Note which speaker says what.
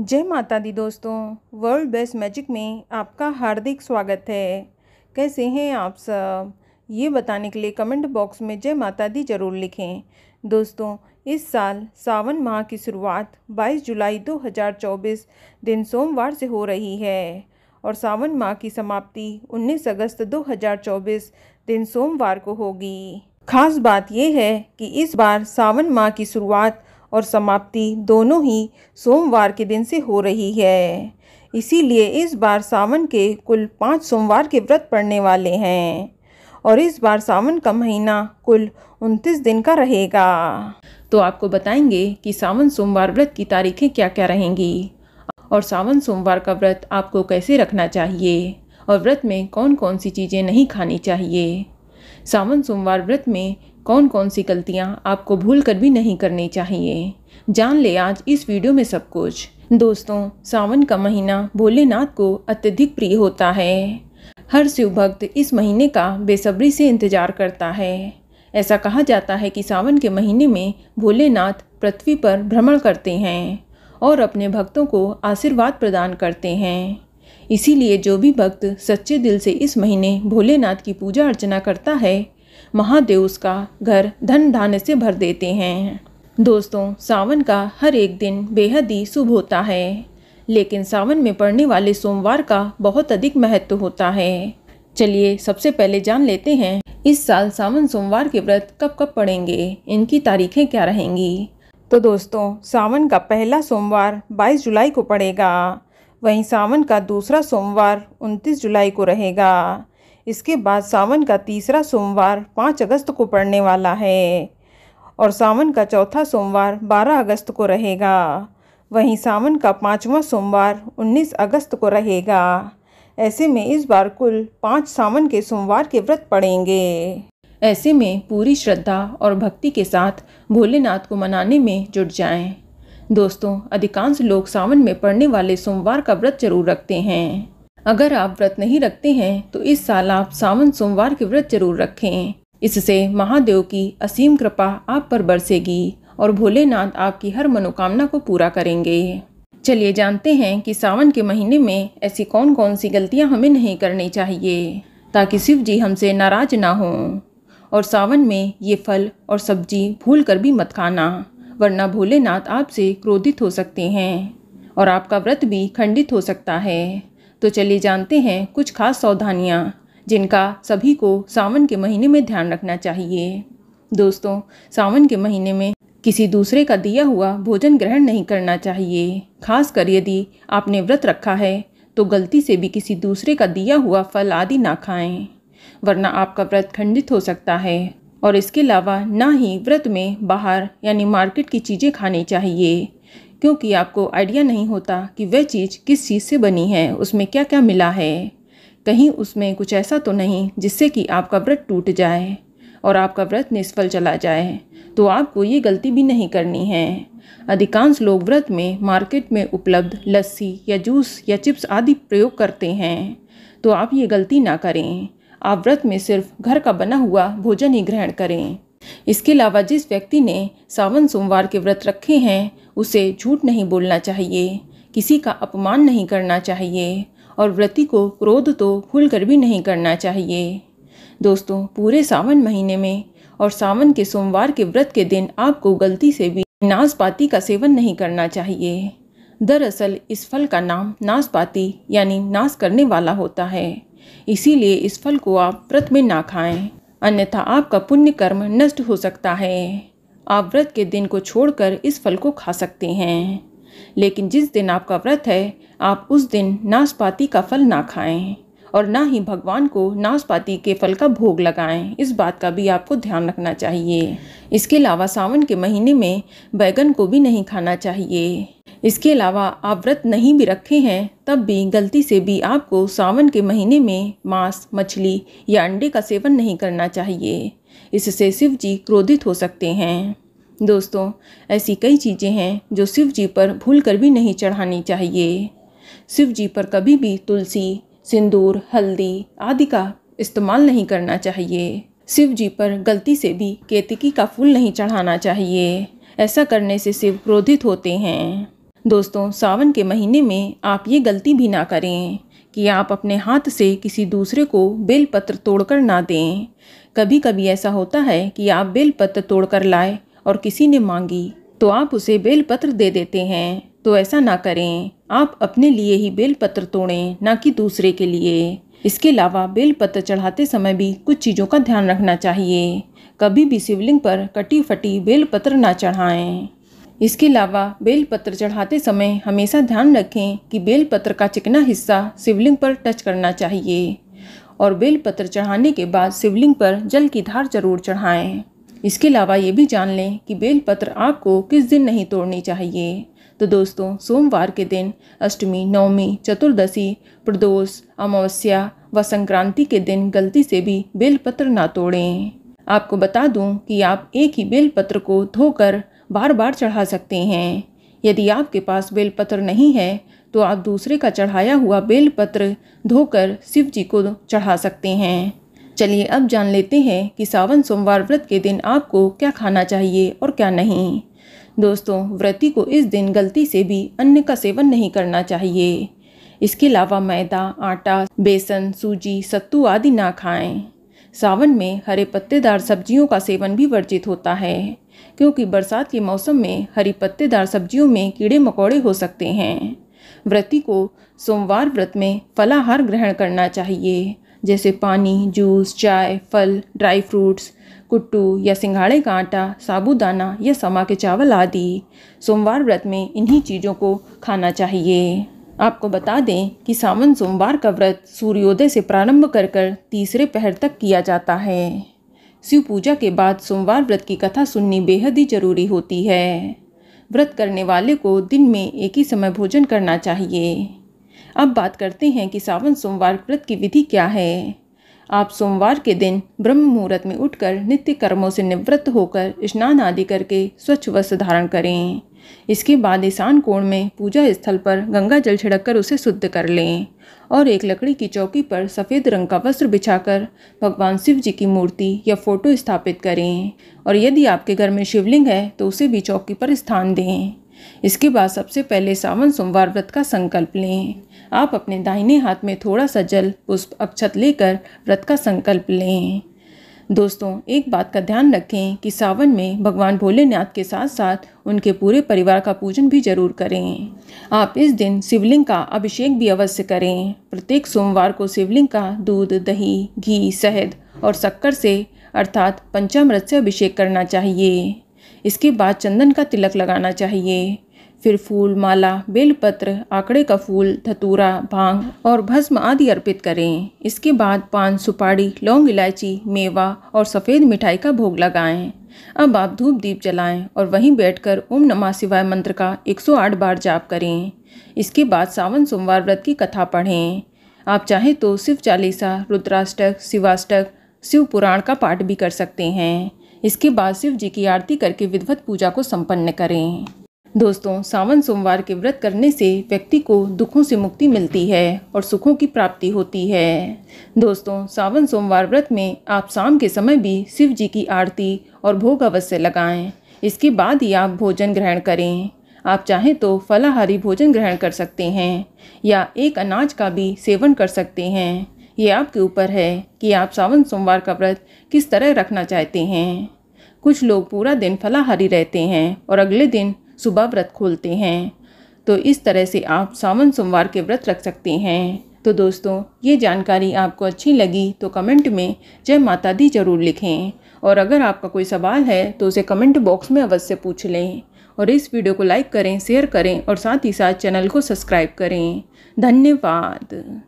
Speaker 1: जय माता दी दोस्तों वर्ल्ड बेस्ट मैजिक में आपका हार्दिक स्वागत है कैसे हैं आप सब ये बताने के लिए कमेंट बॉक्स में जय माता दी ज़रूर लिखें दोस्तों इस साल सावन माह की शुरुआत 22 जुलाई 2024 दिन सोमवार से हो रही है और सावन माह की समाप्ति 19 अगस्त 2024 दिन सोमवार को होगी खास बात यह है कि इस बार सावन माह की शुरुआत और समाप्ति दोनों ही सोमवार के दिन से हो रही है इसीलिए इस बार सावन के कुल पाँच सोमवार के व्रत पड़ने वाले हैं और इस बार सावन का महीना कुल उनतीस दिन का रहेगा तो आपको बताएंगे कि सावन सोमवार व्रत की तारीखें क्या क्या रहेंगी और सावन सोमवार का व्रत आपको कैसे रखना चाहिए और व्रत में कौन कौन सी चीज़ें नहीं खानी चाहिए सावन सोमवार व्रत में कौन कौन सी गलतियाँ आपको भूल कर भी नहीं करनी चाहिए जान ले आज इस वीडियो में सब कुछ दोस्तों सावन का महीना भोलेनाथ को अत्यधिक प्रिय होता है हर शिव भक्त इस महीने का बेसब्री से इंतजार करता है ऐसा कहा जाता है कि सावन के महीने में भोलेनाथ पृथ्वी पर भ्रमण करते हैं और अपने भक्तों को आशीर्वाद प्रदान करते हैं इसीलिए जो भी भक्त सच्चे दिल से इस महीने भोलेनाथ की पूजा अर्चना करता है महादेव उसका घर धन धान्य से भर देते हैं दोस्तों सावन का हर एक दिन बेहद ही शुभ होता है लेकिन सावन में पड़ने वाले सोमवार का बहुत अधिक महत्व होता है चलिए सबसे पहले जान लेते हैं इस साल सावन सोमवार के व्रत कब कब पड़ेंगे इनकी तारीखें क्या रहेंगी तो दोस्तों सावन का पहला सोमवार 22 जुलाई को पड़ेगा वहीं सावन का दूसरा सोमवार 29 जुलाई को रहेगा इसके बाद सावन का तीसरा सोमवार पाँच अगस्त को पड़ने वाला है और सावन का चौथा सोमवार बारह अगस्त को रहेगा वहीं सावन का पाँचवा सोमवार उन्नीस अगस्त को रहेगा ऐसे में इस बार कुल पाँच सावन के सोमवार के व्रत पड़ेंगे ऐसे में पूरी श्रद्धा और भक्ति के साथ भोलेनाथ को मनाने में जुट जाएं। दोस्तों अधिकांश लोग सावन में पड़ने वाले सोमवार का व्रत जरूर रखते हैं अगर आप व्रत नहीं रखते हैं तो इस साल आप सावन सोमवार के व्रत जरूर रखें इससे महादेव की असीम कृपा आप पर बरसेगी और भोलेनाथ आपकी हर मनोकामना को पूरा करेंगे चलिए जानते हैं कि सावन के महीने में ऐसी कौन कौन सी गलतियां हमें नहीं करनी चाहिए ताकि शिव जी हमसे नाराज ना हों और सावन में ये फल और सब्जी भूल कर भी मत खाना वरना भोलेनाथ आपसे क्रोधित हो सकते हैं और आपका व्रत भी खंडित हो सकता है तो चलिए जानते हैं कुछ खास सावधानियाँ जिनका सभी को सावन के महीने में ध्यान रखना चाहिए दोस्तों सावन के महीने में किसी दूसरे का दिया हुआ भोजन ग्रहण नहीं करना चाहिए खासकर यदि आपने व्रत रखा है तो गलती से भी किसी दूसरे का दिया हुआ फल आदि ना खाएं वरना आपका व्रत खंडित हो सकता है और इसके अलावा ना ही व्रत में बाहर यानी मार्केट की चीज़ें खानी चाहिए क्योंकि आपको आइडिया नहीं होता कि वह चीज़ किस चीज़ से बनी है उसमें क्या क्या मिला है कहीं उसमें कुछ ऐसा तो नहीं जिससे कि आपका व्रत टूट जाए और आपका व्रत निष्फल चला जाए तो आपको ये गलती भी नहीं करनी है अधिकांश लोग व्रत में मार्केट में उपलब्ध लस्सी या जूस या चिप्स आदि प्रयोग करते हैं तो आप ये गलती ना करें आप व्रत में सिर्फ घर का बना हुआ भोजन ही ग्रहण करें इसके अलावा जिस व्यक्ति ने सावन सोमवार के व्रत रखे हैं उसे झूठ नहीं बोलना चाहिए किसी का अपमान नहीं करना चाहिए और व्रति को क्रोध तो भूल कर भी नहीं करना चाहिए दोस्तों पूरे सावन महीने में और सावन के सोमवार के व्रत के दिन आपको गलती से भी नाशपाती का सेवन नहीं करना चाहिए दरअसल इस फल का नाम नाशपाती यानी नाश करने वाला होता है इसीलिए इस फल को आप व्रत में ना खाएं अन्यथा आपका पुण्य कर्म नष्ट हो सकता है आप व्रत के दिन को छोड़कर इस फल को खा सकते हैं लेकिन जिस दिन आपका व्रत है आप उस दिन नाशपाती का फल ना खाएं और ना ही भगवान को नाशपाती के फल का भोग लगाएं इस बात का भी आपको ध्यान रखना चाहिए इसके अलावा सावन के महीने में बैगन को भी नहीं खाना चाहिए इसके अलावा आप व्रत नहीं भी रखे हैं तब भी गलती से भी आपको सावन के महीने में मांस मछली या अंडे का सेवन नहीं करना चाहिए इससे शिव जी क्रोधित हो सकते हैं दोस्तों ऐसी कई चीज़ें हैं जो शिव जी पर भूल कर भी नहीं चढ़ानी चाहिए शिव जी पर कभी भी तुलसी सिंदूर हल्दी आदि का इस्तेमाल नहीं करना चाहिए शिव जी पर गलती से भी केतकी का फूल नहीं चढ़ाना चाहिए ऐसा करने से शिव क्रोधित होते हैं दोस्तों सावन के महीने में आप ये गलती भी ना करें कि आप अपने हाथ से किसी दूसरे को बेलपत्र तोड़कर ना दें कभी कभी ऐसा होता है कि आप बेलपत्र तोड़कर लाए और किसी ने मांगी तो आप उसे बेलपत्र दे देते हैं तो ऐसा ना करें आप अपने लिए ही बेलपत्र तोड़ें ना कि दूसरे के लिए इसके अलावा बेल पत्र चढ़ाते समय भी कुछ चीज़ों का ध्यान रखना चाहिए कभी भी शिवलिंग पर कटी फटी बेलपत्र ना चढ़ाएं इसके अलावा बेलपत्र चढ़ाते समय हमेशा ध्यान रखें कि बेलपत्र का चिकना हिस्सा शिवलिंग पर टच करना चाहिए और बेलपत्र चढ़ाने के बाद शिवलिंग पर जल की धार जरूर चढ़ाएं इसके अलावा ये भी जान लें कि बेलपत्र आपको किस दिन नहीं तोड़नी चाहिए तो दोस्तों सोमवार के दिन अष्टमी नवमी चतुर्दशी प्रदोष अमावस्या व संक्रांति के दिन गलती से भी बेलपत्र ना तोड़ें आपको बता दूं कि आप एक ही बेलपत्र को धोकर बार बार चढ़ा सकते हैं यदि आपके पास बेलपत्र नहीं है तो आप दूसरे का चढ़ाया हुआ बेलपत्र धोकर शिव जी को चढ़ा सकते हैं चलिए अब जान लेते हैं कि सावन सोमवार व्रत के दिन आपको क्या खाना चाहिए और क्या नहीं दोस्तों व्रती को इस दिन गलती से भी अन्न का सेवन नहीं करना चाहिए इसके अलावा मैदा आटा बेसन सूजी सत्तू आदि ना खाएं सावन में हरे पत्तेदार सब्जियों का सेवन भी वर्जित होता है क्योंकि बरसात के मौसम में हरी पत्तेदार सब्जियों में कीड़े मकोड़े हो सकते हैं व्रती को सोमवार व्रत में फलाहार ग्रहण करना चाहिए जैसे पानी जूस चाय फल ड्राई फ्रूट्स कुट्टू या सिंघाड़े का आटा साबूदाना या समा के चावल आदि सोमवार व्रत में इन्हीं चीज़ों को खाना चाहिए आपको बता दें कि सावन सोमवार का व्रत सूर्योदय से प्रारंभ कर कर तीसरे पहर तक किया जाता है शिव पूजा के बाद सोमवार व्रत की कथा सुननी बेहद ही जरूरी होती है व्रत करने वाले को दिन में एक ही समय भोजन करना चाहिए अब बात करते हैं कि सावन सोमवार व्रत की विधि क्या है आप सोमवार के दिन ब्रह्म मुहूर्त में उठकर नित्य कर्मों से निवृत्त होकर स्नान आदि करके स्वच्छ वस्त्र धारण करें इसके बाद ईशान कोण में पूजा स्थल पर गंगा जल छिड़क कर उसे शुद्ध कर लें और एक लकड़ी की चौकी पर सफ़ेद रंग का वस्त्र बिछाकर भगवान शिव जी की मूर्ति या फोटो स्थापित करें और यदि आपके घर में शिवलिंग है तो उसे भी चौकी पर स्थान दें इसके बाद सबसे पहले सावन सोमवार व्रत का संकल्प लें आप अपने दाहिने हाथ में थोड़ा सा जल पुष्प अक्षत लेकर व्रत का संकल्प लें दोस्तों एक बात का ध्यान रखें कि सावन में भगवान भोलेनाथ के साथ साथ उनके पूरे परिवार का पूजन भी जरूर करें आप इस दिन शिवलिंग का अभिषेक भी अवश्य करें प्रत्येक सोमवार को शिवलिंग का दूध दही घी शहद और शक्कर से अर्थात पंचामृत से अभिषेक करना चाहिए इसके बाद चंदन का तिलक लगाना चाहिए फिर फूल माला बेलपत्र आंकड़े का फूल धतूरा भांग और भस्म आदि अर्पित करें इसके बाद पान सुपारी लौंग इलायची मेवा और सफ़ेद मिठाई का भोग लगाएं अब आप धूप दीप जलाएं और वहीं बैठकर ओम नमः शिवाय मंत्र का 108 बार जाप करें इसके बाद सावन सोमवार व्रत की कथा पढ़ें आप चाहें तो शिव चालीसा रुद्राष्टक शिवाष्टक शिव पुराण का पाठ भी कर सकते हैं इसके बाद शिव जी की आरती करके विधवत पूजा को संपन्न करें दोस्तों सावन सोमवार के व्रत करने से व्यक्ति को दुखों से मुक्ति मिलती है और सुखों की प्राप्ति होती है दोस्तों सावन सोमवार व्रत में आप शाम के समय भी शिव जी की आरती और भोग अवश्य लगाएं इसके बाद ही आप भोजन ग्रहण करें आप चाहें तो फलाहारी भोजन ग्रहण कर सकते हैं या एक अनाज का भी सेवन कर सकते हैं ये आपके ऊपर है कि आप सावन सोमवार का व्रत किस तरह रखना चाहते हैं कुछ लोग पूरा दिन फलाहारी रहते हैं और अगले दिन सुबह व्रत खोलते हैं तो इस तरह से आप सावन सोमवार के व्रत रख सकते हैं तो दोस्तों ये जानकारी आपको अच्छी लगी तो कमेंट में जय माता दी ज़रूर लिखें और अगर आपका कोई सवाल है तो उसे कमेंट बॉक्स में अवश्य पूछ लें और इस वीडियो को लाइक करें शेयर करें और साथ ही साथ चैनल को सब्सक्राइब करें धन्यवाद